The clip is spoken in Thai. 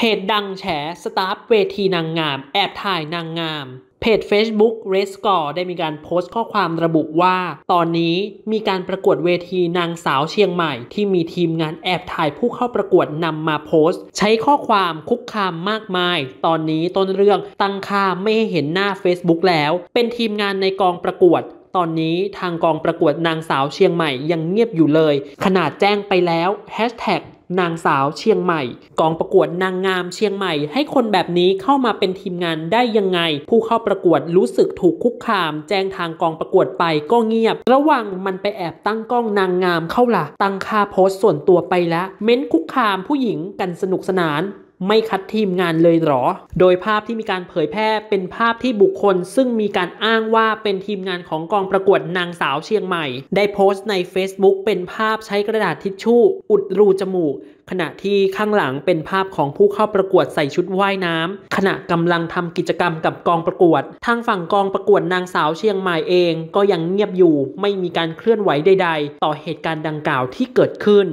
เพจดังแฉสตาฟเวทีนางงาม แอบถ่ายนางงามเพจ Facebook r s c o r ได้มีการโพสต์ข้อความระบุว่า ตอนนี้มีการประกวด เวทีนางสาวเชียงใหม่ ที่มีทีมงานแอบถ่ายผู้เข้าประกวดนำมาโพสต์ ใช้ข้อความคุกคามมากมาย ตอนนี้ต้นเรื่องตั้งค่าไม่ให้เห็นหน้า Facebook แล้ว เป็นทีมงานในกองประกวดตอนนี้ทางกองประกวดนางสาวเชียงใหม่ยังเงียบอยู่เลย ขนาดแจ้งไปแล้วแฮชแท็กนางสาวเชียงใหม่ กองประกวดนางงามเชียงใหม่ ให้คนแบบนี้เข้ามาเป็นทีมงานได้ยังไง ผู้เข้าประกวดรู้สึกถูกคุกคาม แจ้งทางกองประกวดไปก็เงียบ ระวังมันไปแอบตั้งกล้องนางงามเข้าละตั้งค่าโพสต์ส่วนตัวไปแล้วเม้นคุกคามผู้หญิงกันสนุกสนานไม่คัดทีมงานเลยหรอ โดยภาพที่มีการเผยแพร่ เป็นภาพที่บุคคลซึ่งมีการอ้างว่าเป็นทีมงานของกองประกวดนางสาวเชียงใหม่ ได้โพสต์ใน Facebook เป็นภาพใช้กระดาษทิชชู่ อุดรูจมูก ขณะที่ข้างหลังเป็นภาพของผู้เข้าประกวดใส่ชุดว่ายน้ำขณะกำลังทำกิจกรรมกับกองประกวด ทางฝั่งกองประกวดนางสาวเชียงใหม่เอง ก็ยังเงียบอยู่ ไม่มีการเคลื่อนไหวใด ๆ ต่อเหตุการณ์ดังกล่าวที่เกิดขึ้น